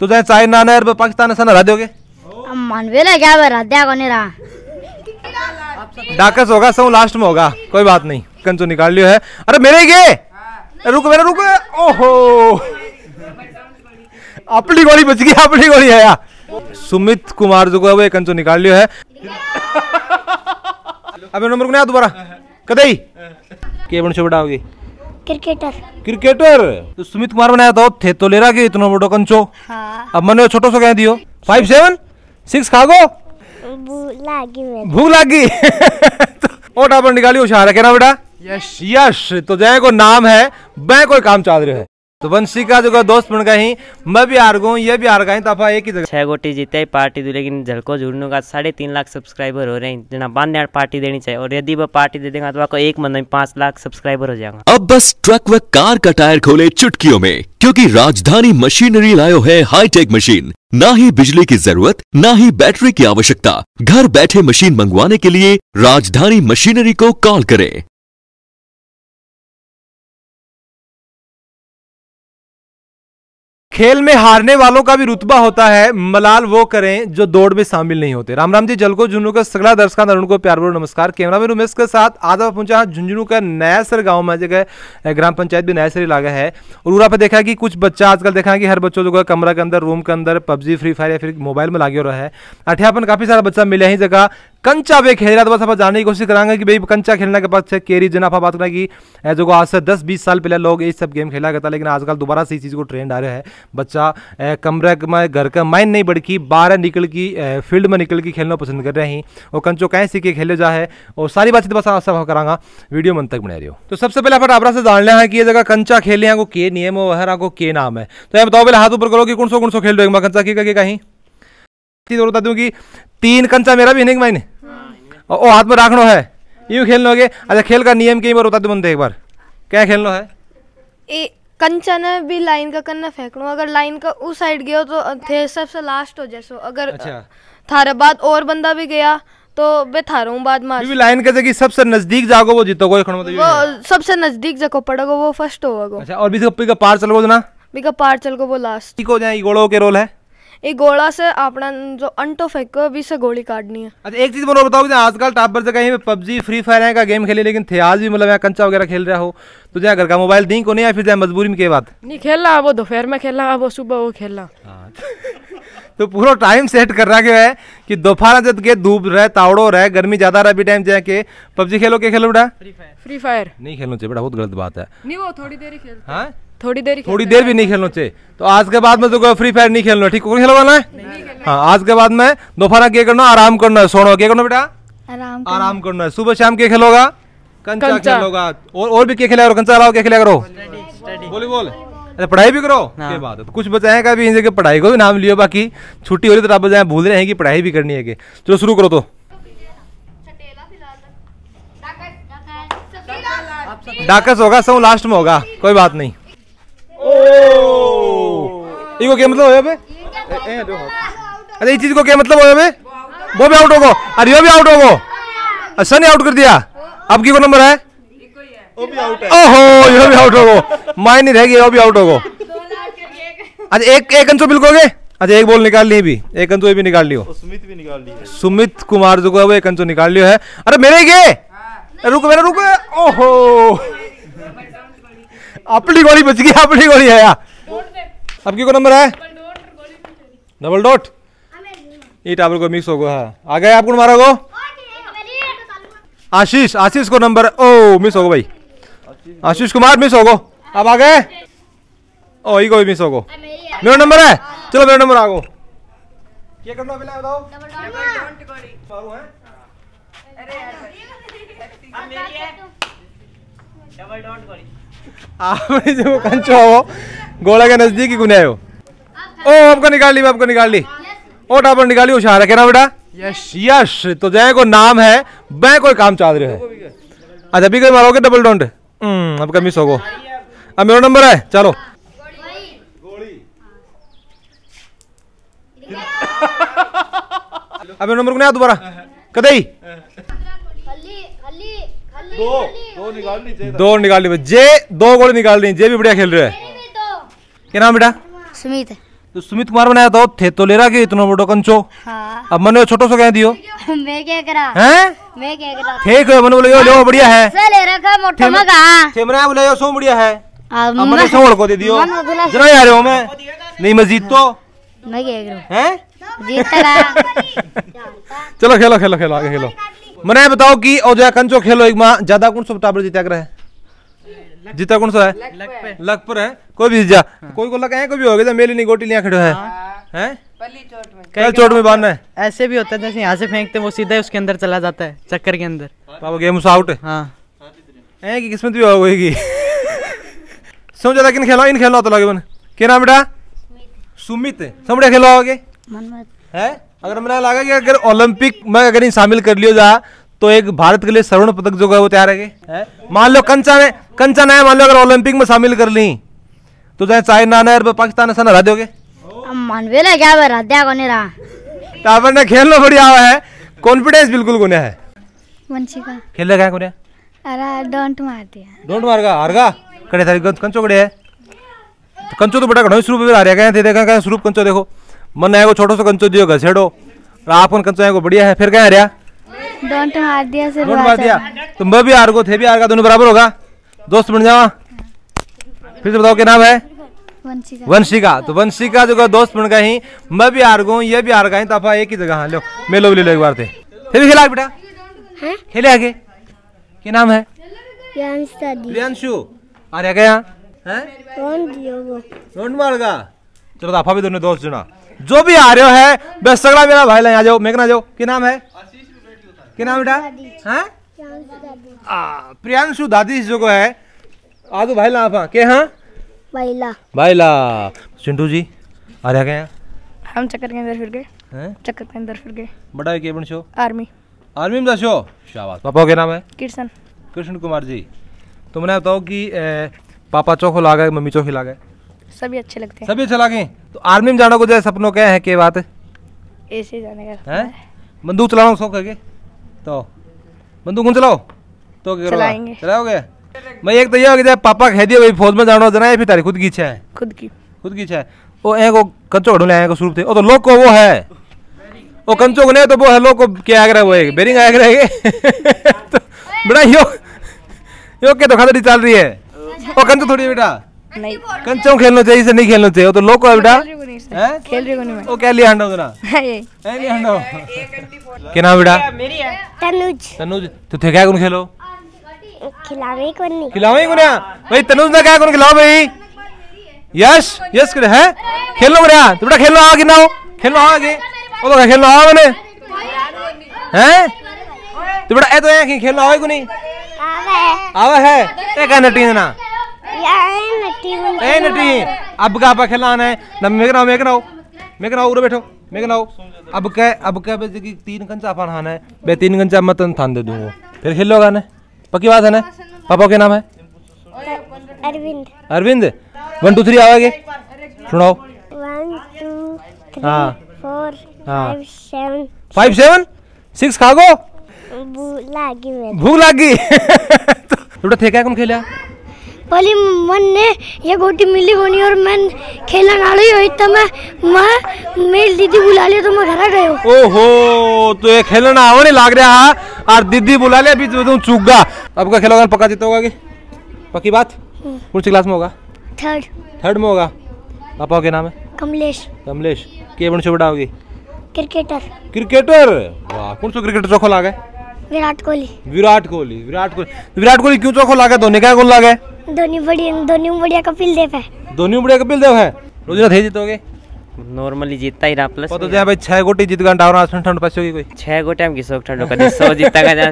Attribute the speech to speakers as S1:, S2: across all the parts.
S1: तुझ्या चाय नाना पाकिस्तान असं राहते होगे
S2: मानवेला क्या राध्या को नहीं रहा
S1: डाकस होगा सब लास्ट में होगा कोई बात नहीं कंचो निकाल लियो है अरे मेरे गए रुक मेरा रुक ओहो अपनी गोली बच गई अपनी गोली है यार सुमित कुमार जो को कंचो निकाल लियो है अबे नंबर को नया दोबारा कदई के बन छोड़ होगी क्रिकेटर क्रिकेटर तो सुमित कुमार बनाया तो थे तो ले रहा के इतना बड़ो कंचो हाँ। अब मैंने छोटो सो कह दियो फाइव सेवन सिक्स खागो भूख लागी भूख लागी पर निकाली होशियार है क्या बेटा यस यस तो जय को नाम है बै कोई काम चाह रहे है तो वंशी का जो दोस्त बन गए मैं भी हार गई ये भी हार गए तो एक ही जगह छह गोटी जीते ही पार्टी दू लेकिन झलको झूठने का साढ़े तीन लाख सब्सक्राइबर हो रहे
S2: हैं जना बांध पार्टी देनी चाहिए और यदि वो पार्टी दे देगा तो आपको एक मंदिर में पांच लाख सब्सक्राइबर हो जाएगा
S1: अब बस ट्रक व कार का टायर खोले चुटकियों में क्योंकि राजधानी मशीनरी लायो है हाईटेक मशीन ना ही बिजली की जरूरत ना ही बैटरी की आवश्यकता घर बैठे मशीन मंगवाने के लिए राजधानी मशीनरी को कॉल करें खेल में हारने वालों का भी रुतबा होता है मलाल वो करें जो दौड़ में शामिल नहीं होते राम राम जी जल को जुनू का सगला दर्शक अरुण को प्यार बोलो नमस्कार कैमरा मैन उमेश के साथ आज आप पहुंचा झुंझुनू का नया सर गाँव में जगह ग्राम पंचायत भी नया सर इलाका है और उरा पर देखा कि कुछ बच्चा आजकल देखा कि हर बच्चों जो कमरा के अंदर रूम के अंदर पबजी फ्री फायर या फिर मोबाइल में लागे हो रहा है अठियापन काफी सारा बच्चा मिले ही जगह कंचा पे खेल रहा तो बस आप जानने की कोशिश करेंगे कि भाई कंचा खेलने के बाद छः कैरी बात करें कि जो को आज से 10-20 साल पहले लोग ये सब गेम खेला करता लेकिन आजकल दोबारा से इस चीज़ को ट्रेंड आ रहा है बच्चा कमरे में घर का माइंड नहीं बढ़की बाहर निकल की फील्ड में निकल की खेलना पसंद कर रहे हैं और कंचो कहीं सीखे खेले जा है और सारी बातचीत बस आप सब करांगा वीडियो मन तक बना रही हो तो सबसे पहले आप आपसे जान लिया है कि ये जगह कंचा खेले हैं को के नियम और हर आपको के नाम है तो बताओ पहले हाथ ऊपर करो कि कौन सो कौन सो खेल रहे हो कंचा की कहीं जरूरत आ कि तीन कंचा मेरा भी है नहीं मायने ओ हाथ में राखनो है यूं खेल लोगे अच्छा खेल का नियम कई बार बता दूं बंदे एक बार क्या खेल लो है कंचा ने भी लाइन का कन्ना फेंकनो अगर लाइन का उस साइड गया तो थे सबसे लास्ट हो जैसो अगर अच्छा थारे बाद और बंदा भी गया तो बे थारो बाद मार भी लाइन के जगह सबसे नजदीक जागो वो जीतोगो एक मतलब वो सबसे नजदीक जको पड़ेगा वो फर्स्ट होगा अच्छा और बीच का पार चलगो तो ना बीच का पार चलगो वो लास्ट ठीक हो जाए ये गोलो के रोल है एक गोला से अपना जो अंटो फेंको भी से गोली काटनी है अच्छा एक चीज मैं बताओ कि आजकल टापर जगह कहीं पबजी फ्री फायर का गेम खेले लेकिन थे आज भी मतलब यहाँ कंचा वगैरह खेल रहा हो तो जहाँ घर का मोबाइल दी को नहीं या फिर जहाँ मजबूरी में क्या बात
S2: नहीं खेलना वो दोपहर में खेलना वो सुबह वो खेलना हाँ,
S1: तो पूरा टाइम सेट कर रहा है कि दोपहर जब के धूप रहे तावड़ो रहे गर्मी ज्यादा रहे अभी टाइम के पबजी खेलो के खेलो बेटा फ्री फायर फ्री फायर नहीं खेलो चाहिए बेटा बहुत गलत बात है नहीं वो थोड़ी देर ही खेलते हैं हाँ? थोड़ी देर थोड़ी देर भी नहीं खेलना चाहिए तो आज के बाद में तो फ्री फायर नहीं खेलना ठीक है खेलवाना है हाँ आज के बाद में दोपहर क्या करना आराम करना है सोना क्या करना बेटा आराम करना है सुबह शाम क्या खेलोगा कंचा खेलोगा और और भी क्या खेला करो कंचा अलावा क्या खेला करो वॉलीबॉल पढ़ाई भी करो हाँ। ये बात है तो कुछ बचाए का भी पढ़ाई को भी नाम लियो बाकी छुट्टी हो रही तो आप बचाए भूल रहे हैं कि पढ़ाई भी करनी है कि चलो शुरू करो तो डाकस होगा सब लास्ट में होगा कोई बात नहीं इको के मतलब होया बे ए दो अरे ई चीज को के मतलब होया बे वो भी आउट होगो अरे यो भी आउट होगो अच्छा आउट कर दिया अब की को नंबर है है वो भी आउट ओहो यो भी आउट होगो माय नहीं रह गया वो भी आउट होगो आज एक एक अंचो बिल्कुल अच्छा एक बॉल निकाल ली भी एक अंचो भी निकाल लियो सुमित भी निकाल लिया सुमित कुमार जो को एक अंचो निकाल लियो है अरे मेरे के हाँ। रुको मेरा रुको ओहो अपनी गोली बच गई अपनी गोली आया आपकी को नंबर है डबल डॉट ये टावर को मिक्स होगा हाँ आ गए आपको मारा गो आशीष आशीष को नंबर ओ मिस हो गो भाई आशीष कुमार मिस हो गो अब आ गए ओ ये को भी मिस गो मेरा नंबर है चलो मेरा नंबर आ गो क्या करना पहले बताओ डबल डॉट करी आप जो कंचो हो गोला के नजदीक ही गुनाए हो ओ आपको निकाल ली आपको निकाल ली ओ टापर निकाली होशियार है ना बेटा यश यश तो जय को नाम है मैं कोई काम चाह रहे हो अच्छा भी कोई मारोगे डबल डोंट आपका मिस गो अब मेरा नंबर है चलो अब नंबर को नहीं दोबारा कदई दो दो ली जे दो गोली ली जे भी बढ़िया खेल रहे हैं क्या नाम बेटा सुमित तो सुमित कुमार बनाया था थे तो ले रहा के इतना बड़ो कंचो हाँ। अब मैंने छोटो सो क्या दियो मैं क्या करा मैं क्या करा थे को बढ़िया है बोले सो बढ़िया है अब मने को दे दियो जरा यार हो मैं नहीं मजीद तो मैं चलो खेलो खेलो खेलो आगे खेलो मैंने बताओ की और जो कंचो खेलो एक माँ ज्यादा कौन सो टाबर जीता है जीता कौन सा है लक पर है कोई भी जा कोई को लग है कोई भी हो गया मेली नहीं गोटी लिया खड़े है हाँ। हैं चोट में बांधना है ऐसे भी होता है जैसे यहाँ से फेंकते वो सीधा उसके अंदर चला जाता है चक्कर के अंदर पापा गेम आउट है हाँ। की किस्मत भी होगी गई समझो लेकिन खेलो इन खेलो तो लगे मन के नाम बेटा सुमित समझे खेलो आगे है अगर मैंने लगा कि अगर ओलंपिक में अगर इन शामिल कर लियो जा तो एक भारत के लिए स्वर्ण पदक जो है वो तैयार है मान लो कंचा ने कंचा ने मान लो अगर ओलंपिक में शामिल कर ली तो चाहे चाइना ने पाकिस्तान ऐसा हरा दोगे
S2: तो
S1: आपने खेलना बढ़िया है कॉन्फिडेंस बिल्कुल गुना है खेल डोंट मार डोंट मार का कड़े थारी कंचो कड़े है तो कंचो तो बड़ा घणो स्वरूप में गए थे देखा स्वरूप कंचो देखो मन छोटो सो कंचो दियो घसेड़ो आपको कंचो बढ़िया है फिर क्या
S2: डोंट मार दिया
S1: तुम भी आर गो थे भी आर का दोनों बराबर होगा दोस्त बन जाओ फिर से बताओ क्या नाम है वंशिका तो वंशिका जो दोस्त बन गए ही मैं भी आर गो ये भी आर गए तफा एक ही जगह लो मेलो भी ले लो एक बार थे फिर भी खेला बेटा हाँ? खेले आगे क्या नाम है प्रियांशु आ रहा क्या रोंड मारगा चलो ताफा भी दोनों दोस्त जुना जो भी आ रहे हो है बस सगड़ा मेरा भाई ले आ जाओ मेघना जाओ क्या नाम है क्या नाम बेटा हाँ प्रियांशु दादी जो को है आगो भाई ला आप के हाँ भाईला भाईला चिंटू जी आ रहा क्या
S2: हम चक्कर के अंदर फिर गए चक्कर के अंदर फिर गए
S1: बड़ा है केबन शो आर्मी आर्मी में शो शाबाश पापा के नाम है कृष्ण कृष्ण कुमार जी तुमने तो बताओ कि ए, पापा चोखो लागे मम्मी चोखी लागे
S2: सभी अच्छे लगते
S1: हैं सभी अच्छे लगे तो आर्मी में जाने को जैसे सपनों क्या है के बात
S2: ऐसे जाने
S1: का बंदूक चलाना शौक है तो बंदूक कौन चलाओ तो चलाओगे भाई एक तो ये हो गया पापा कह दिया फौज में जाना जाना है फिर तारी खुद की इच्छा है खुद की खुद की इच्छा है वो ए कंचो घड़ू ले को स्वरूप थे ओ तो लोग को वो है वो कंचो को नहीं तो वो है लोग को क्या आगरा वो एक बेरिंग आगरा है तो बड़ा यो यो के तो खातरी चल रही है ओ कंचो थोड़ी बेटा नहीं कंचो खेलनो चाहिए से नहीं खेलना चाहिए तो लोको है बेटा
S2: हैं खेल रहे को नहीं
S1: ओ क्या लिया हंडो ना
S2: हाँ, है लिया हंडो के नाम बेटा मेरी है
S1: तनुज तनुज तू तो थे क्या कौन खेलो
S2: खिलावे कौन नहीं खिलावे कौन ना
S1: भाई तनुज ना क्या कौन खिलाओ भाई यस यस करे हैं खेल लो बेटा तू तो बेटा खेल लो आगे ना हो लो आगे ओ तो खेल लो आ मैंने हैं तू तो बेटा ए तो खेल लो आवे को नहीं आवे आवे है
S2: ए का कहना ना ए नटी
S1: अब का खिलाना है न मेघना मेघना मेघना उधर बैठो मेघना अब के अब के बस कि तीन घंटा अपन खाना है बे तीन कंचा मत थान दे दूंगा फिर खेल लोगा ना पक्की बात है ना पापा के नाम है Arvind Arvind one two three आवागे सुनाओ
S2: वन टू हाँ four five seven
S1: five seven six खागो
S2: भूख लगी भूख लगी
S1: तो थे क्या कौन खेला
S2: पहली मन ने ये गोटी मिली होनी और मैं खेला रही हुई तो मैं मैं मेरी दीदी बुला लिया तो मैं घर आ गयो
S1: ओहो तो ये खेलना आवने लाग रहा है और दीदी बुला लिया अभी तुम तो चुग गा अब का खेलोगे पक्का जीता होगा कि पक्की बात कौन हम्म। सी क्लास में होगा थर्ड थर्ड में होगा पापा के नाम है कमलेश कमलेश के बन से बड़ा होगी क्रिकेटर क्रिकेटर वाह कौन सा क्रिकेटर चौखो लागे विराट कोहली विराट कोहली विराट कोहली तो विराट कोहली क्यों चौखो लागे धोनी का गोल लागे
S2: धोनी बढ़िया धोनी बढ़िया कपिल देव है
S1: धोनी बढ़िया कपिल देव है जीतोगे नॉर्मली जीतता ही रहा प्लस तो भाई छह गोटी जीत ठंड होगी कोई छह गोटे हम किसो ठंड कर जीतता का जाना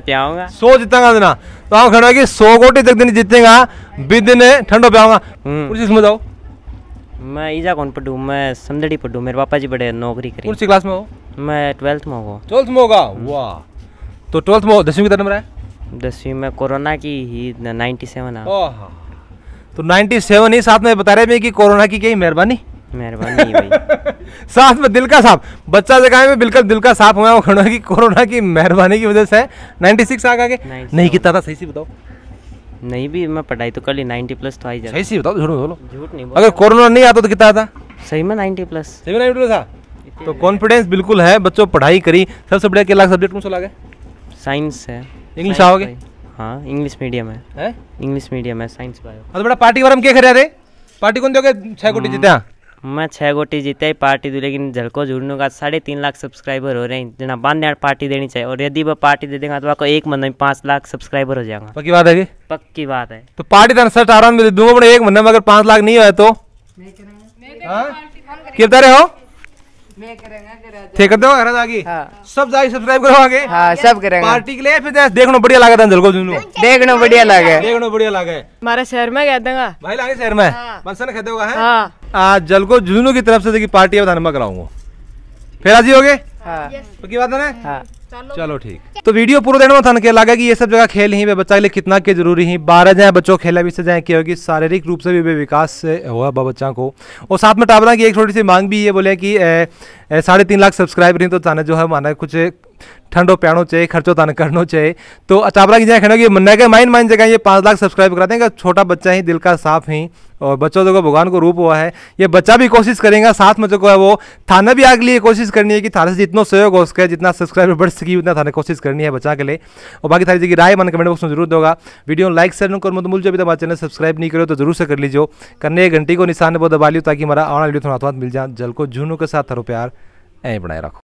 S1: जीतता का देना तो हम खड़ा कि गोटी तक दिन जीतेगा दिन हम्म। कुछ इसमें जाओ
S2: मैं कौन मैं मेरे पापा जी बड़े नौकरी कौन सी क्लास में हो मैं ट्वेल्थ में में होगा हम्म। वाह तो
S1: में दसवीं नंबर है में कोरोना की ही नाइन्टी सेवन है तो 97 ही साथ में बता रहे हैं कि कोरोना की क्या मेहरबानी मेहरबानी साथ में दिल का साफ बच्चा जगह में बिल्कुल दिल का साफ हुआ कोरोना की कोरोना की मेहरबानी की वजह से 96 आ गए नहीं कितना था सही से बताओ
S2: नहीं भी मैं पढ़ाई तो कर ली 90 प्लस
S1: तो आई जाए सही से बताओ झूठ बोलो झूठ नहीं अगर कोरोना नहीं आता तो कितना था सही में 90 प्लस सही में 90 प्लस था तो कॉन्फिडेंस बिल्कुल है बच्चों पढ़ाई करी सबसे बढ़िया के लाख सब्जेक्ट कौन सा लगा साइंस है इंग्लिश आओगे
S2: इंग्लिश हाँ, मीडियम है
S1: इंग्लिश मीडियम है साइंस बायो तो पार्टी रे पार्टी दोगे हम्म, जीता
S2: मैं गोटी ही पार्टी तो लेकिन झलको झूठने का साढ़े तीन लाख सब्सक्राइबर हो रहे हैं जना बांध पार्टी देनी चाहिए और यदि वो पार्टी दे देगा तो आपको एक महीने में पांच लाख सब्सक्राइबर हो जाएगा
S1: पक्की बात है पक्की बात है तो पार्टी आराम तो दूंगा एक महीने में अगर पाँच लाख नहीं हुआ तो हाँ? कितने हो थे कर दो अगर आगे हाँ। सब जाके सब्सक्राइब करो आगे हाँ सब करेंगे पार्टी के लिए फिर देखनो बढ़िया लगा था को जुनू देखनो बढ़िया लगे देखनो बढ़िया लगे हमारे शहर में कह देगा भाई लागे शहर में मनसन कह देगा है आज हाँ। जल को जुनू की तरफ से देखिए पार्टी है कराऊंगा फिर राजी हो गए हाँ। बात है ना हाँ। चलो ठीक तो वीडियो पूरा में थान के लगा कि ये सब जगह खेल ही वे बच्चा के लिए कितना के जरूरी है बारह जाए बच्चों खेला भी से जाए क्या होगी शारीरिक रूप से भी वे विकास से हुआ बा बच्चा को और साथ में टाबरा की एक छोटी सी मांग भी ये बोले कि साढ़े तीन लाख सब्सक्राइबर हैं तो थाने जो है माना कुछ ठंडो प्याणो चाहिए खर्चो तान करनो चाहिए तो अचाबरा की जगह खेलो की मन्ना के माइन माइन जगह ये पाँच लाख सब्सक्राइब करा देंगे छोटा बच्चा ही दिल का साफ ही और बच्चों जो भगवान को रूप हुआ है ये बच्चा भी कोशिश करेगा साथ में जो है वो थाना भी आगे लिए कोशिश करनी है कि थाने से जितना सहयोग हो सके जितना सब्सक्राइबर बढ़ सकी उतना थाने कोशिश करनी है बच्चा के लिए और बाकी थारी जी की राय मन कमेंट बॉक्स में जरूर दोगा वीडियो लाइक शेयर कर मत तो मुझे अभी तक चैनल सब्सक्राइब नहीं करो तो जरूर से कर लीजिए करने एक घंटी को निशान बहुत दबा लियो ताकि हमारा आने वाली वीडियो थोड़ा हाथ मिल जाए जल को झूनू के साथ थारो प्यार ऐ बनाए रखो